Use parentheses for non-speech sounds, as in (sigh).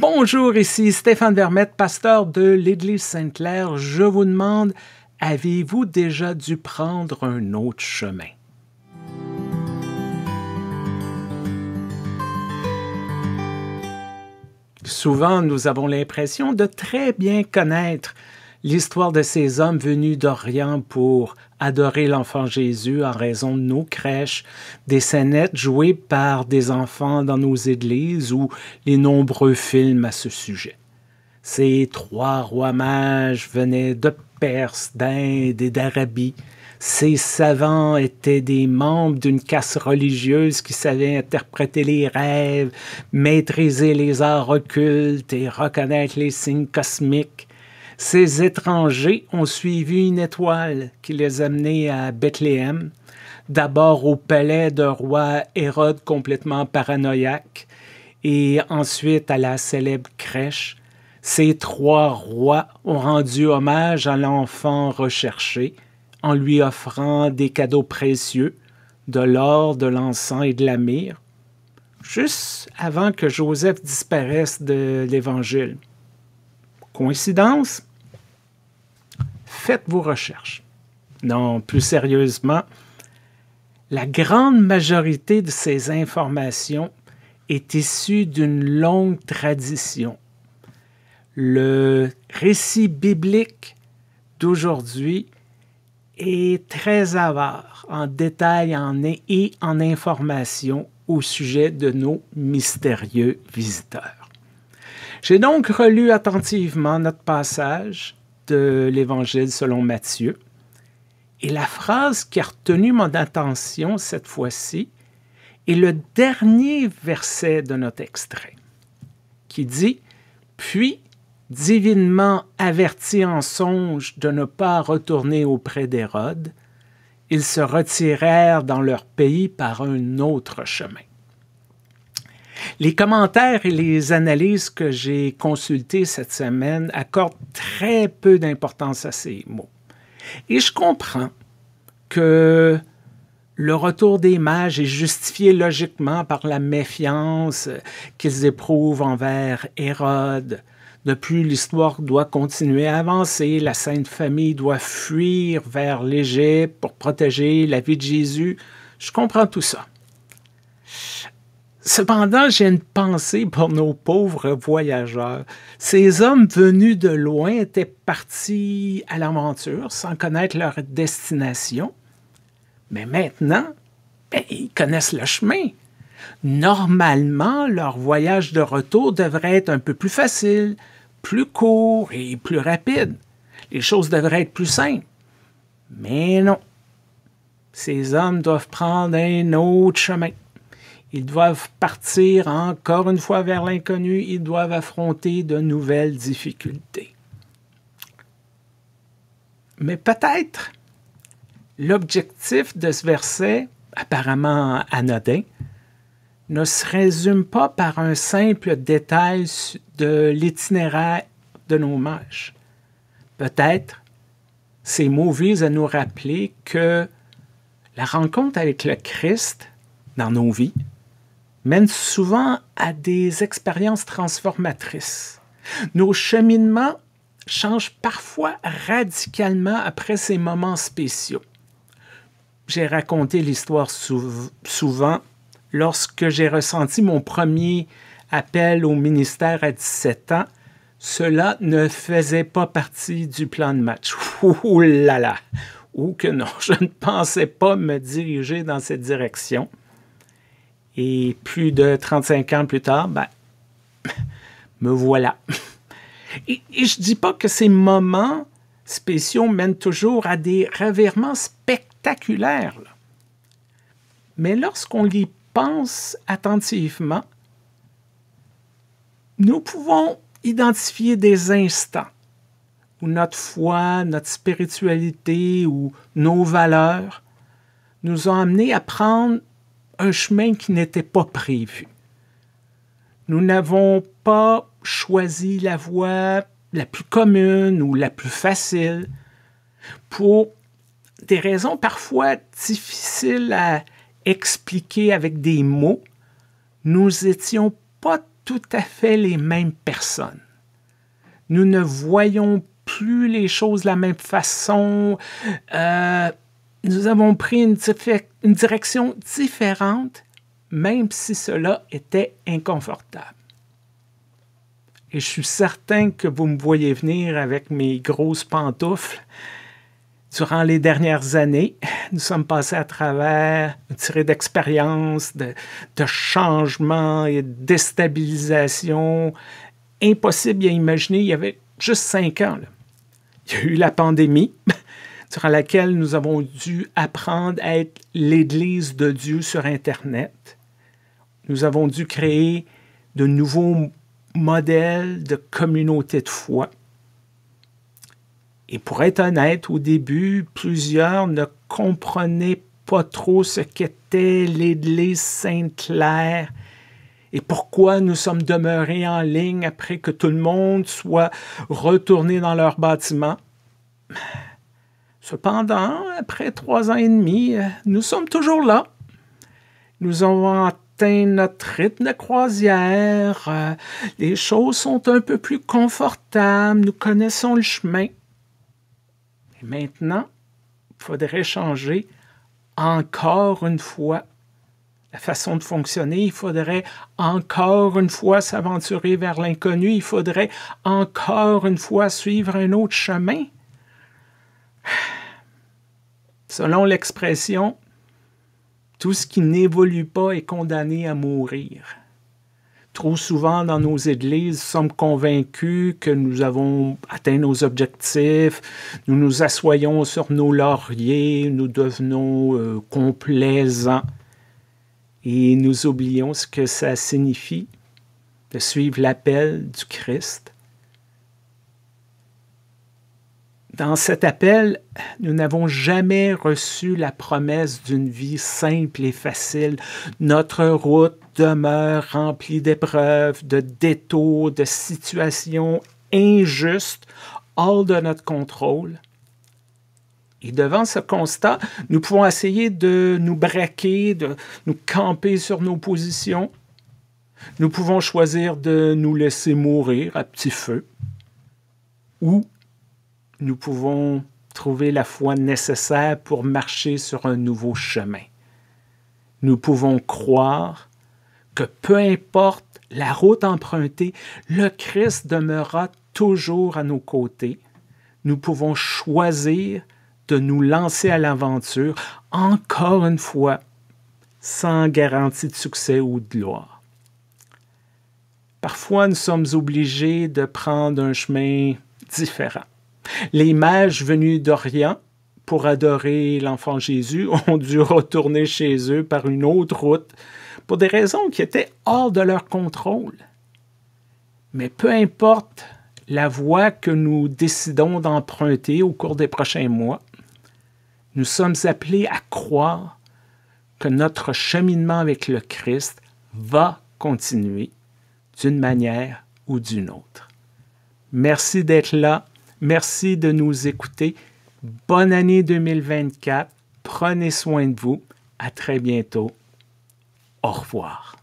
Bonjour, ici Stéphane Vermette, pasteur de l'Église Sainte-Claire. Je vous demande, avez-vous déjà dû prendre un autre chemin? Souvent, nous avons l'impression de très bien connaître l'histoire de ces hommes venus d'Orient pour adorer l'enfant Jésus en raison de nos crèches, des scénettes jouées par des enfants dans nos églises ou les nombreux films à ce sujet. Ces trois rois mages venaient de Perse, d'Inde et d'Arabie. Ces savants étaient des membres d'une casse religieuse qui savait interpréter les rêves, maîtriser les arts occultes et reconnaître les signes cosmiques. Ces étrangers ont suivi une étoile qui les amenait à Bethléem, d'abord au palais d'un roi Hérode complètement paranoïaque, et ensuite à la célèbre crèche. Ces trois rois ont rendu hommage à l'enfant recherché en lui offrant des cadeaux précieux, de l'or, de l'encens et de la myrrhe, juste avant que Joseph disparaisse de l'Évangile. Coïncidence faites vos recherches. Non, plus sérieusement, la grande majorité de ces informations est issue d'une longue tradition. Le récit biblique d'aujourd'hui est très avare en détails en et en informations au sujet de nos mystérieux visiteurs. J'ai donc relu attentivement notre passage de l'Évangile selon Matthieu. Et la phrase qui a retenu mon attention cette fois-ci est le dernier verset de notre extrait, qui dit Puis, divinement averti en songe de ne pas retourner auprès d'Hérode, ils se retirèrent dans leur pays par un autre chemin. Les commentaires et les analyses que j'ai consultées cette semaine accordent très peu d'importance à ces mots. Et je comprends que le retour des mages est justifié logiquement par la méfiance qu'ils éprouvent envers Hérode. De plus, l'histoire doit continuer à avancer, la Sainte Famille doit fuir vers l'Égypte pour protéger la vie de Jésus. Je comprends tout ça. Cependant, j'ai une pensée pour nos pauvres voyageurs. Ces hommes venus de loin étaient partis à l'aventure sans connaître leur destination. Mais maintenant, ben, ils connaissent le chemin. Normalement, leur voyage de retour devrait être un peu plus facile, plus court et plus rapide. Les choses devraient être plus simples. Mais non. Ces hommes doivent prendre un autre chemin. Ils doivent partir encore une fois vers l'inconnu, ils doivent affronter de nouvelles difficultés. Mais peut-être l'objectif de ce verset, apparemment anodin, ne se résume pas par un simple détail de l'itinéraire de nos marches. Peut-être ces mots visent à nous rappeler que la rencontre avec le Christ dans nos vies mène souvent à des expériences transformatrices. Nos cheminements changent parfois radicalement après ces moments spéciaux. J'ai raconté l'histoire souvent lorsque j'ai ressenti mon premier appel au ministère à 17 ans. Cela ne faisait pas partie du plan de match. (laughs) Ouh là là! Ou que non, je ne pensais pas me diriger dans cette direction. Et plus de 35 ans plus tard, ben, (laughs) me voilà. (laughs) Et, je ne dis pas que ces moments spéciaux mènent toujours à des revirements spectaculaires. Mais lorsqu'on y pense attentivement, nous pouvons identifier des instants où notre foi, notre spiritualité ou nos valeurs nous ont amenés à prendre un chemin qui n'était pas prévu. Nous n'avons pas choisi la voie la plus commune ou la plus facile pour des raisons parfois difficiles à expliquer avec des mots. Nous étions pas tout à fait les mêmes personnes. Nous ne voyons plus les choses de la même façon. Euh, nous avons pris une, direction différente, même si cela était inconfortable. Et je suis certain que vous me voyez venir avec mes grosses pantoufles. Durant les dernières années, nous sommes passés à travers une série d'expériences, de, changements et de déstabilisation impossibles à imaginer il y avait juste cinq ans. Il y a eu la pandémie, (laughs) durant laquelle nous avons dû apprendre à être l'Église de Dieu sur Internet. Nous avons dû créer de nouveaux modèles de communauté de foi. Et pour être honnête, au début, plusieurs ne comprenaient pas trop ce qu'était l'Église Sainte-Claire et pourquoi nous sommes demeurés en ligne après que tout le monde soit retourné dans leur bâtiment. Cependant, après trois ans et demi, euh, nous sommes toujours là. Nous avons atteint notre rythme de croisière. Euh, les choses sont un peu plus confortables. Nous connaissons le chemin. maintenant, il faudrait changer encore une fois la façon de fonctionner. Il faudrait encore une fois s'aventurer vers l'inconnu. Il faudrait encore une fois suivre un autre chemin. Selon l'expression, tout ce qui n'évolue pas est condamné à mourir. Trop souvent dans nos églises, nous sommes convaincus que nous avons atteint nos objectifs, nous nous assoyons sur nos lauriers, nous devenons euh, complaisants et nous oublions ce que ça signifie de suivre l'appel du Christ Dans cet appel, nous n'avons jamais reçu la promesse d'une vie simple et facile. Notre route demeure remplie d'épreuves, de détours, de situations injustes, hors de notre contrôle. Et devant ce constat, nous pouvons essayer de nous braquer, de nous camper sur nos positions. Nous pouvons choisir de nous laisser mourir à petit feu ou nous pouvons trouver la foi nécessaire pour marcher sur un nouveau chemin. Nous pouvons croire que peu importe la route empruntée, le Christ demeurera toujours à nos côtés. Nous pouvons choisir de nous lancer à l'aventure, encore une fois, sans garantie de succès ou de gloire. Parfois, nous sommes obligés de prendre un chemin différent. Les mages venus d'Orient pour adorer l'enfant Jésus (laughs) ont dû retourner chez eux par une autre route pour des raisons qui étaient hors de leur contrôle. Mais peu importe la voie que nous décidons d'emprunter au cours des prochains mois, nous sommes appelés à croire que notre cheminement avec le Christ va continuer d'une manière ou d'une autre. Merci d'être là Merci de nous écouter. Bonne année 2024. Prenez soin de vous. À très bientôt. Au revoir.